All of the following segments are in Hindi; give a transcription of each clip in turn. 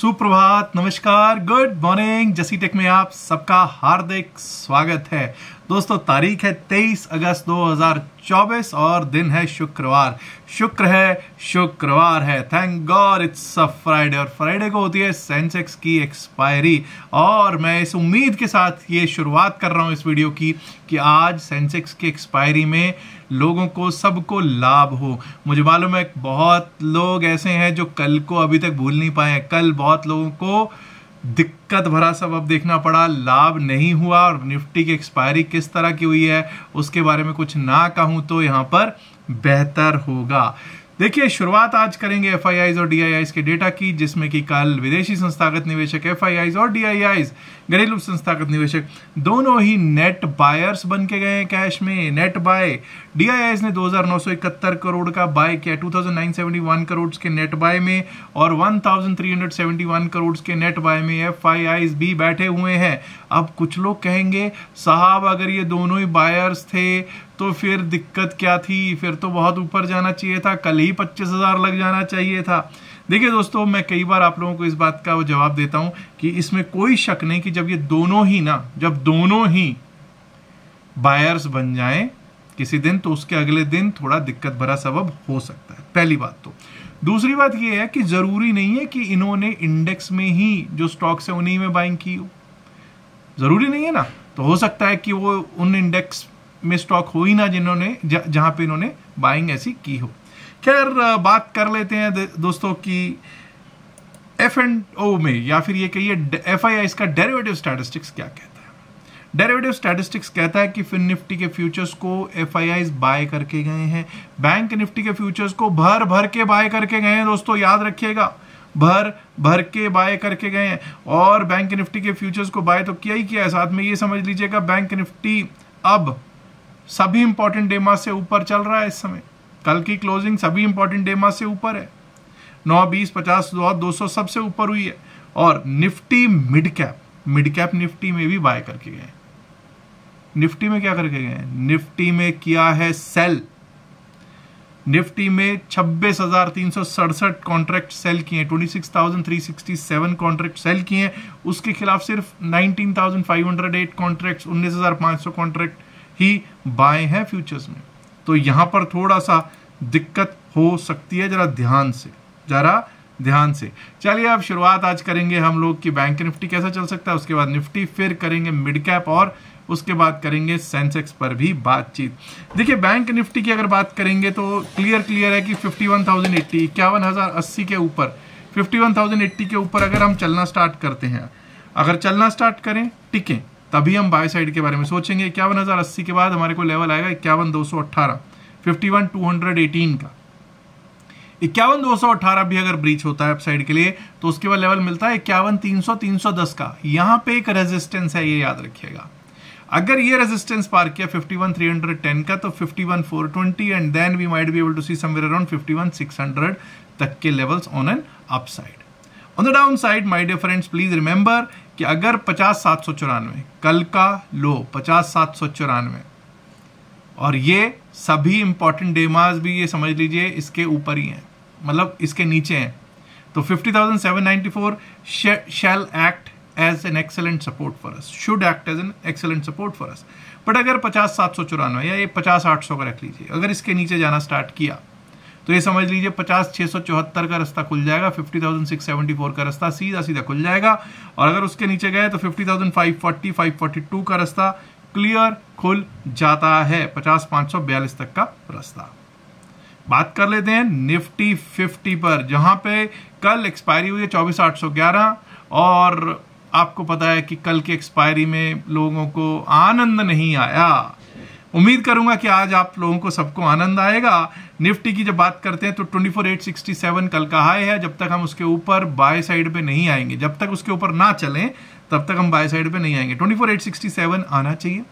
सुप्रभात नमस्कार गुड मॉर्निंग जसी टेक में आप सबका हार्दिक स्वागत है दोस्तों तारीख है 23 अगस्त 2024 और दिन है शुक्रवार शुक्र है शुक्रवार है thank God it's a Friday और फ्राइडे को होती है सेंसेक्स की एक्सपायरी और मैं इस उम्मीद के साथ ये शुरुआत कर रहा हूँ इस वीडियो की कि आज सेंसेक्स की एक्सपायरी में लोगों को सबको लाभ हो मुझे मालूम है बहुत लोग ऐसे हैं जो कल को अभी तक भूल नहीं पाए कल बहुत लोगों को दिक्कत भरा सब अब देखना पड़ा लाभ नहीं हुआ और निफ्टी की एक्सपायरी किस तरह की हुई है उसके बारे में कुछ ना कहूं तो यहाँ पर बेहतर होगा देखिए शुरुआत आज करेंगे एफ और डी के डेटा की जिसमें कि कल विदेशी संस्थागत निवेशक एफ और डी घरेलू संस्थागत निवेशक दोनों ही नेट बायर्स बन के गए हैं कैश में नेट बाय डी ने 2,971 करोड़ का बाय किया 2,971 करोड़ के नेट बाय में और 1,371 करोड़ के नेट बाय में एफ भी बैठे हुए हैं अब कुछ लोग कहेंगे साहब अगर ये दोनों ही बायर्स थे तो फिर दिक्कत क्या थी फिर तो बहुत ऊपर जाना चाहिए था कल ही पच्चीस हज़ार लग जाना चाहिए था देखिए दोस्तों मैं कई बार आप लोगों को इस बात का वो जवाब देता हूँ कि इसमें कोई शक नहीं कि जब ये दोनों ही ना जब दोनों ही बायर्स बन जाएं किसी दिन तो उसके अगले दिन थोड़ा दिक्कत भरा सबब हो सकता है पहली बात तो दूसरी बात यह है कि ज़रूरी नहीं है कि इन्होंने इंडेक्स में ही जो स्टॉक्स है उन्हीं में बाइंग की हो ज़रूरी नहीं है ना तो हो सकता है कि वो उन इंडेक्स में स्टॉक हो ही ना जिन्होंने जहां पे इन्होंने बाइंग ऐसी की हो खैर बात कर लेते हैं दोस्तों की एफ एंड ओ में या फिर ये कहिए एफ आई आई इसका डेरिवेटिव स्टैटिस्टिक्स क्या कहता है डेरिवेटिव स्टैटिस्टिक्स कहता है कि फिन निफ्टी के फ्यूचर्स को एफ बाय करके गए हैं बैंक निफ्टी के फ्यूचर्स को भर भर के बाय करके गए हैं दोस्तों याद रखिएगा भर भर के बाय करके गए हैं और बैंक निफ्टी के फ्यूचर्स को बाय तो किया ही किया है साथ में ये समझ लीजिएगा बैंक निफ्टी अब सभी इंपॉर्टेंट डेमा से ऊपर चल रहा है इस समय कल की क्लोजिंग सभी इंपॉर्टेंट डेमा से ऊपर है नौ बीस पचास और दो सौ सबसे ऊपर हुई है और Nifty mid cap mid cap Nifty में भी बाय करके गए निफ्टी में क्या करके गए निफ्टी में किया है सेल निफ्टी में छब्बीस हजार तीन सौ सड़सठ कॉन्ट्रैक्ट सेल किए twenty six thousand three sixty seven contract sell किए उसके खिलाफ सिर्फ nineteen thousand five hundred eight contract उन्नीस हजार पाँच सौ कॉन्ट्रैक्ट ही बाय है फ्यूचर्स में तो यहां पर थोड़ा सा दिक्कत हो सकती है जरा ध्यान से जरा ध्यान से चलिए अब शुरुआत आज करेंगे हम लोग कि बैंक निफ्टी कैसा चल सकता है उसके बाद निफ्टी फिर करेंगे मिड कैप और उसके बाद करेंगे सेंसेक्स पर भी बातचीत देखिए बैंक निफ्टी की अगर बात करेंगे तो क्लियर क्लियर है कि फिफ्टी वन थाउजेंड एट्टी इक्यावन हज़ार अस्सी के ऊपर फिफ्टी वन थाउजेंड एट्टी के ऊपर अगर हम चलना स्टार्ट करते हैं अगर चलना स्टार्ट करें टिकें तभी हम बाय साइड के बारे में सोचेंगे इक्यावन हज़ार अस्सी के बाद हमारे को लेवल आएगा इक्यावन दो सौ अट्ठारह fifty one two hundred eighteen का इक्यावन दो सौ अट्ठारह भी अगर ब्रीच होता है अपसाइड के लिए तो उसके बाद लेवल मिलता है इक्यावन तीन सौ तीन सौ दस का यहां पे एक रेजिस्टेंस है ये याद रखिएगा अगर ये रेजिस्टेंस पार किया 51,310 का तो 51,420 and then we might be able to see somewhere around 51,600 तक के levels on an upside on the down side my dear friends please remember कि अगर पचास सात सौ चौरानवे कल का लो पचास सात सौ चौरानवे और ये सभी इंपॉर्टेंट डेमाज भी ये समझ लीजिए इसके ऊपर ही हैं मतलब इसके नीचे हैं तो 50,794 shall act as an excellent support for us should act as an excellent support for us but अगर पचास सात सौ चौरानवे या ये पचास आठ सौ का रख लीजिए अगर इसके नीचे जाना स्टार्ट किया तो ये समझ लीजिए पचास छः सौ चौहत्तर का रास्ता खुल जाएगा fifty thousand six seventy four का रास्ता सीधा सीधा खुल जाएगा और अगर उसके नीचे गए तो fifty thousand five forty five forty two का रास्ता क्लियर खुल जाता है पचास पाँच सौ बयालीस तक का रास्ता बात कर लेते हैं निफ्टी फिफ्टी पर जहां पे कल एक्सपायरी हुई है चौबीस आठ सौ ग्यारह और आपको पता है कि कल की एक्सपायरी में लोगों को आनंद नहीं आया उम्मीद करूंगा कि आज आप लोगों को सबको आनंद आएगा निफ्टी की जब बात करते हैं तो 24867 कल का हाई है जब तक हम उसके ऊपर बाय साइड पे नहीं आएंगे जब तक उसके ऊपर ना चलें तब तक हम बाय साइड पे नहीं आएंगे 24867 आना चाहिए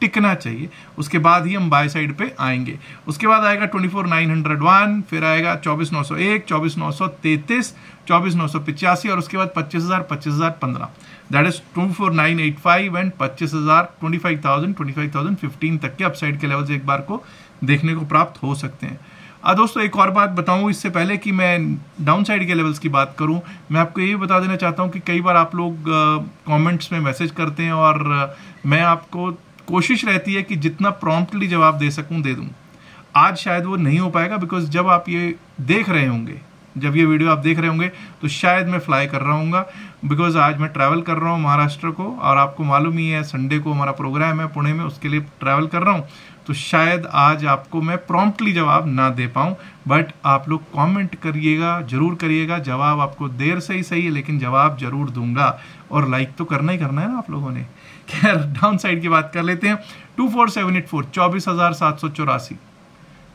टिकना चाहिए उसके बाद ही हम बाय साइड पे आएंगे उसके बाद आएगा twenty four nine hundred one फिर आएगा चौबीस नौ सौ एक चौबीस नौ सौ तैतीस चौबीस नौ सौ पिचासी और उसके बाद पच्चीस हजार पच्चीस हजार पंद्रह that is twenty four nine eight five and पच्चीस हजार twenty five thousand twenty five thousand fifteen तक के अपसाइड के लेवल्स एक बार को देखने को प्राप्त हो सकते हैं अब दोस्तों एक और बात बताऊं इससे पहले कि मैं डाउन साइड के लेवल्स की बात करूं मैं आपको ये भी बता देना चाहता हूं कि कई बार आप लोग कमेंट्स में मैसेज करते हैं और मैं आपको कोशिश रहती है कि जितना प्रॉम्प्टली जवाब दे सकूं दे दूं आज शायद वो नहीं हो पाएगा बिकॉज जब आप ये देख रहे होंगे जब ये वीडियो आप देख रहे होंगे तो शायद मैं फ्लाई कर रहा हूँ बिकॉज आज मैं ट्रैवल कर रहा हूँ महाराष्ट्र को और आपको मालूम ही है संडे को हमारा प्रोग्राम है पुणे में उसके लिए ट्रैवल कर रहा हूँ तो शायद आज आपको मैं प्रॉम्प्टली जवाब ना दे पाऊँ बट आप लोग कमेंट करिएगा जरूर करिएगा जवाब आपको देर से ही सही है लेकिन जवाब जरूर दूंगा और लाइक तो करना ही करना है ना आप लोगों ने खैर डाउन साइड की बात कर लेते हैं two four seven eight four चौबीस हज़ार सात सौ चौरासी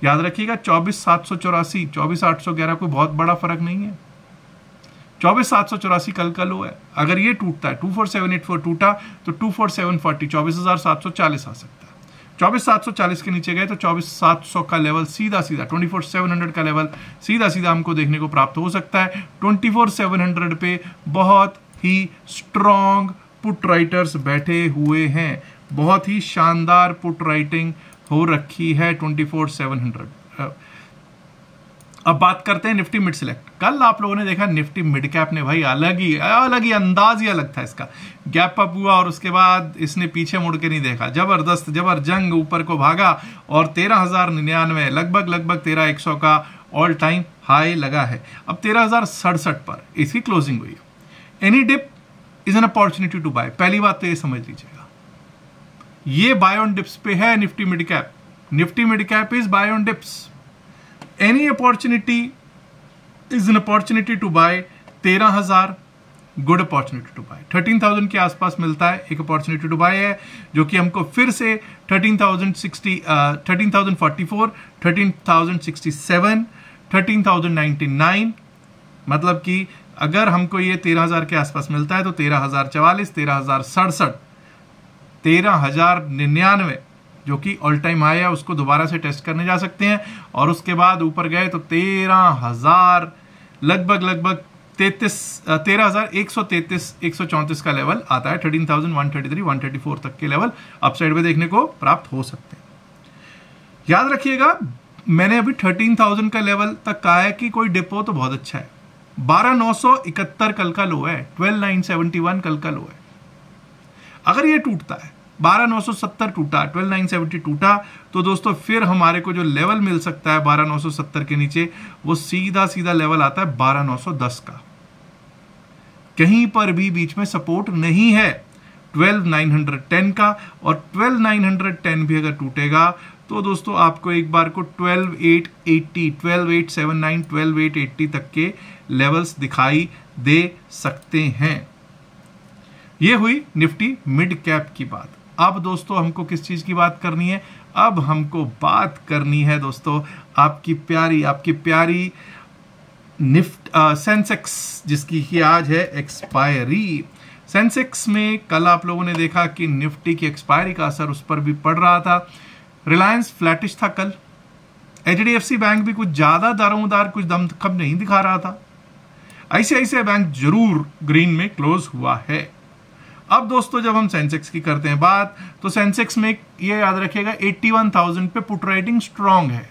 याद रखिएगा चौबीस सात सौ चौरासी चौबीस आठ सौ ग्यारह कोई बहुत बड़ा फर्क नहीं है चौबीस सात सौ चौरासी कल का लो है अगर ये टूटता है two four seven eight four टूटा तो टू फोर सेवन फोर्टी चौबीस हजार सात सौ चालीस आ सकता है चौबीस सात सौ चालीस के नीचे गए तो चौबीस सात सौ का लेवल सीधा सीधा ट्वेंटी फोर सेवन हंड्रेड का लेवल सीधा सीधा हमको देखने को प्राप्त हो सकता है ट्वेंटी फोर सेवन हंड्रेड पे बहुत ही स्ट्रॉन्ग पुट राइटर्स बैठे हुए हैं बहुत ही शानदार पुट राइटिंग हो रखी है ट्वेंटी फोर सेवन हंड्रेड अब बात करते हैं निफ्टी मिड सिलेक्ट कल आप लोगों ने देखा निफ्टी मिड कैप ने भाई अलग ही अलग ही अंदाज ही अलग था इसका गैप अप हुआ और उसके बाद इसने पीछे मुड़ के नहीं देखा जबरदस्त जबर जंग ऊपर को भागा और तेरह हजार निन्यानवे लगभग लगभग तेरह एक सौ का ऑल टाइम हाई लगा है अब तेरह हजार सड़सठ पर इसकी क्लोजिंग हुई any dip is an opportunity to buy पहली बात तो ये समझ लीजिएगा ये बाय ऑन डिप्स पे है Nifty mid cap Nifty mid cap is buy on dips any opportunity is an opportunity to buy तेरह हजार good opportunity to buy thirteen thousand के आसपास मिलता है एक अपॉर्चुनिटी टू बाय है जो कि हमको फिर से thirteen thousand sixty thirteen thousand forty four thirteen thousand sixty seven thirteen thousand ninety nine मतलब कि अगर हमको ये तेरह हजार के आसपास मिलता है तो तेरह हजार चवालीस तेरह हजार सड़सठ तेरह हजार निन्यानवे जो कि ऑल टाइम हाई है उसको दोबारा से टेस्ट करने जा सकते हैं और उसके बाद ऊपर गए तो तेरह हजार लगभग लगभग तैतीस तेरह हजार एक सौ तैतीस एक सौ चौंतीस का लेवल आता है thirteen thousand one thirty three one thirty four तक के लेवल अपसाइड में देखने को प्राप्त हो सकते हैं याद रखिएगा मैंने अभी थर्टीन थाउजेंड का लेवल तक कहा है कि कोई डिपो तो बहुत अच्छा है बारह नौ सौ इकहत्तर कल का लो है ट्वेल्व नाइन सेवेंटी वन कल का लो है अगर ये टूटता है बारह नौ सौ सत्तर टूटा ट्वेल्व नाइन सेवेंटी टूटा तो दोस्तों फिर हमारे को जो लेवल मिल सकता है बारह नौ सौ सत्तर के नीचे वो सीधा सीधा लेवल आता है बारह नौ सौ दस का कहीं पर भी बीच में सपोर्ट नहीं है ट्वेल्व नाइन हंड्रेड टेन का और ट्वेल्व नाइन हंड्रेड टेन भी अगर टूटेगा तो दोस्तों आपको एक बार को twelve eight eighty twelve eight seven nine twelve eight eighty तक के लेवल्स दिखाई दे सकते हैं ये हुई निफ्टी मिड कैप की बात अब दोस्तों हमको किस चीज़ की बात करनी है अब हमको बात करनी है दोस्तों आपकी प्यारी आपकी प्यारी निफ्ट सेंसेक्स जिसकी ही आज है एक्सपायरी सेंसेक्स में कल आप लोगों ने देखा कि निफ्टी की एक्सपायरी का असर उस पर भी पड़ रहा था रिलायंस फ्लैटिश था कल एच बैंक भी कुछ ज़्यादा दारोदार कुछ दम नहीं दिखा रहा था ऐसे ऐसे बैंक जरूर ग्रीन में क्लोज हुआ है अब दोस्तों जब हम सेंसेक्स की करते हैं बात तो सेंसेक्स में ये याद रखिएगा 81,000 पे पुट राइटिंग स्ट्रांग है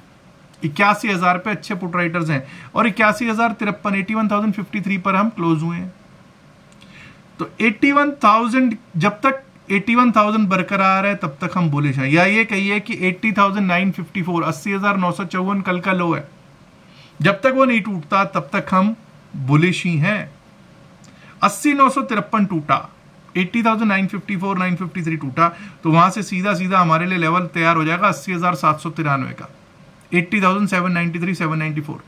इक्यासी हज़ार पे अच्छे पुट राइटर्स हैं और इक्यासी हज़ार तिरपन eighty one thousand fifty three पर हम क्लोज हुए हैं तो एट्टी वन थाउजेंड जब तक एट्टी वन थाउजेंड बरकरार है तब तक हम बुलिश हैं या ये कहिए कि eighty thousand nine fifty four अस्सी हज़ार नौ सौ चौवन कल का लो है जब तक वो नहीं टूटता तब तक हम बुलिश ही हैं अस्सी नौ सौ तिरपन टूटा एट्टी 953 टूटा तो वहां से सीधा सीधा हमारे लिए लेवल तैयार हो जाएगा अस्सी का एट्टी थाउजेंड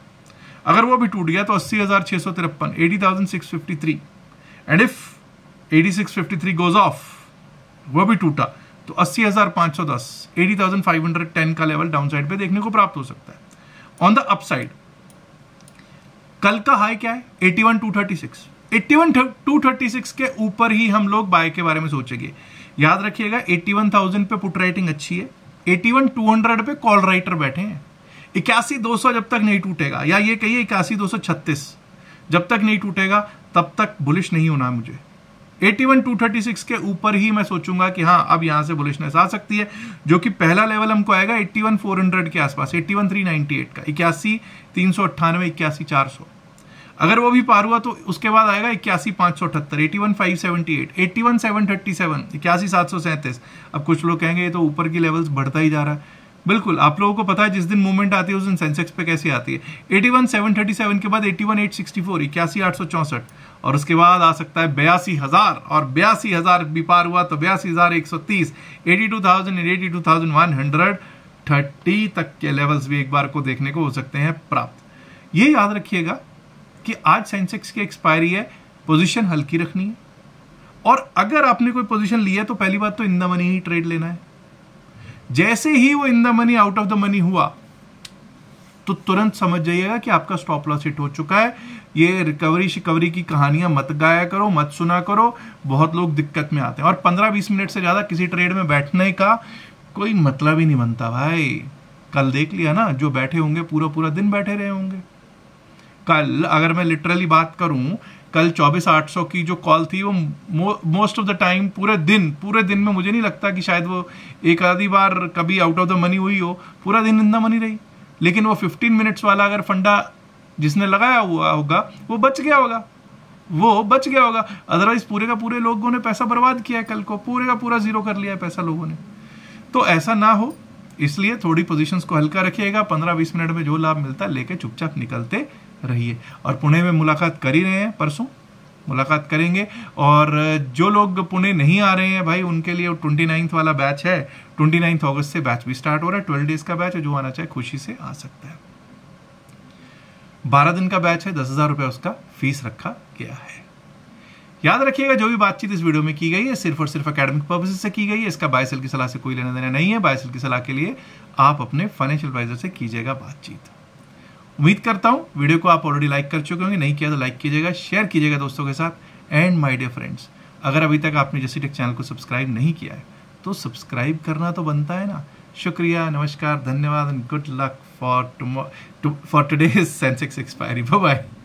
अगर वो भी टूट गया तो अस्सी हजार छह सौ तिरपन eighty thousand six fifty three and if eighty six fifty three goes off वो भी टूटा तो अस्सी हजार पांच सौ दस eighty thousand five hundred ten का लेवल डाउन साइड पर देखने को प्राप्त हो सकता है ऑन द अपसाइड कल का हाई क्या है eighty one two thirty six eighty one two thirty six के ऊपर ही हम लोग बाय के बारे में सोचेंगे याद रखिएगा एट्टी वन थाउजेंड पे पुट राइटिंग अच्छी है एट्टी वन टू हंड्रेड पे कॉल राइटर बैठे हैं इक्यासी दो सौ जब तक नहीं टूटेगा या ये कहिए इक्यासी दो सौ छत्तीस जब तक नहीं टूटेगा तब तक बुलिश नहीं होना मुझे eighty one two thirty six के ऊपर ही मैं सोचूंगा कि हाँ अब यहां से बुलिशनेस आ सकती है जो कि पहला लेवल हमको आएगा एट्टी वन फोर हंड्रेड के आसपास eighty one three ninety eight का इक्यासी तीन सौ अट्ठानवे इक्यासी चार सौ अगर वो भी पार हुआ तो उसके बाद आएगा इक्यासी पांच सौ अठहत्तर eighty one five seventy eight eighty one seven thirty seven इक्यासी सात सौ सैंतीस अब कुछ लोग कहेंगे ये तो ऊपर की लेवल्स बढ़ता ही जा रहा है बिल्कुल आप लोगों को पता है जिस दिन मूवमेंट आती है उस दिन सेंसेक्स पे कैसी आती है eighty one seven thirty seven के बाद eighty one eight sixty four इक्यासी आठ सौ चौंसठ और उसके बाद आ सकता है बयासी हज़ार और बयासी हज़ार भी पार हुआ तो बयासी हज़ार एक सौ तीस eighty two thousand and eighty two thousand one hundred thirty तक के लेवल्स भी एक बार को देखने को हो सकते हैं प्राप्त ये याद रखिएगा कि आज सेंसेक्स की एक्सपायरी है पोजीशन हल्की रखनी है और अगर आपने कोई पोजीशन लिया है तो पहली बात तो इन द मनी ही ट्रेड लेना है जैसे ही वो in the money out of the money हुआ तो तुरंत समझ जाइएगा कि आपका स्टॉप लॉस हिट हो चुका है ये रिकवरी शिकवरी की कहानियां मत गाया करो मत सुना करो बहुत लोग दिक्कत में आते हैं और 15-20 मिनट से ज़्यादा किसी ट्रेड में बैठने का कोई मतलब ही नहीं बनता भाई कल देख लिया ना जो बैठे होंगे पूरा पूरा दिन बैठे रहे होंगे कल अगर मैं लिटरली बात करूं कल 24800 की जो कॉल थी वो मोस्ट ऑफ द टाइम पूरे दिन पूरे दिन में मुझे नहीं लगता कि शायद वो एक आधी बार कभी आउट ऑफ द मनी हुई हो पूरा दिन इंदा मनी रही लेकिन वो 15 मिनट्स वाला अगर फंडा जिसने लगाया हुआ होगा वो बच गया होगा वो बच गया होगा अदरवाइज पूरे का पूरे लोगों ने पैसा बर्बाद किया है कल को पूरे का पूरा जीरो कर लिया है पैसा लोगों ने तो ऐसा ना हो इसलिए थोड़ी पोजीशंस को हल्का रखिएगा पंद्रह बीस मिनट में जो लाभ मिलता है लेके चुपचाप निकलते रहिए और पुणे में मुलाकात कर ही रहे हैं परसों मुलाकात करेंगे और जो लोग पुणे नहीं आ रहे हैं भाई उनके लिए ट्वेंटी नाइन्थ वाला बैच है ट्वेंटी नाइन्थ ऑगस्ट से बैच भी स्टार्ट हो रहा है ट्वेल्व डेज का बैच है जो आना चाहे खुशी से आ सकता है बारह दिन का बैच है दस हज़ार रुपये उसका फीस रखा गया है याद रखिएगा जो भी बातचीत इस वीडियो में की गई है सिर्फ और सिर्फ अकेडमिक पर्पज से की गई है इसका बायसेल की सलाह से कोई लेना देना नहीं है बायसेल की सलाह के लिए आप अपने फाइनेंशियल एडवाइजर से कीजिएगा बातचीत उम्मीद करता हूँ वीडियो को आप ऑलरेडी लाइक कर चुके होंगे नहीं किया तो लाइक कीजिएगा शेयर कीजिएगा दोस्तों के साथ एंड माई डियर फ्रेंड्स अगर अभी तक आपने जैसी टेक चैनल को सब्सक्राइब नहीं किया है तो सब्सक्राइब करना तो बनता है ना शुक्रिया नमस्कार धन्यवाद and good luck for tomorrow for today Sensex expiry bye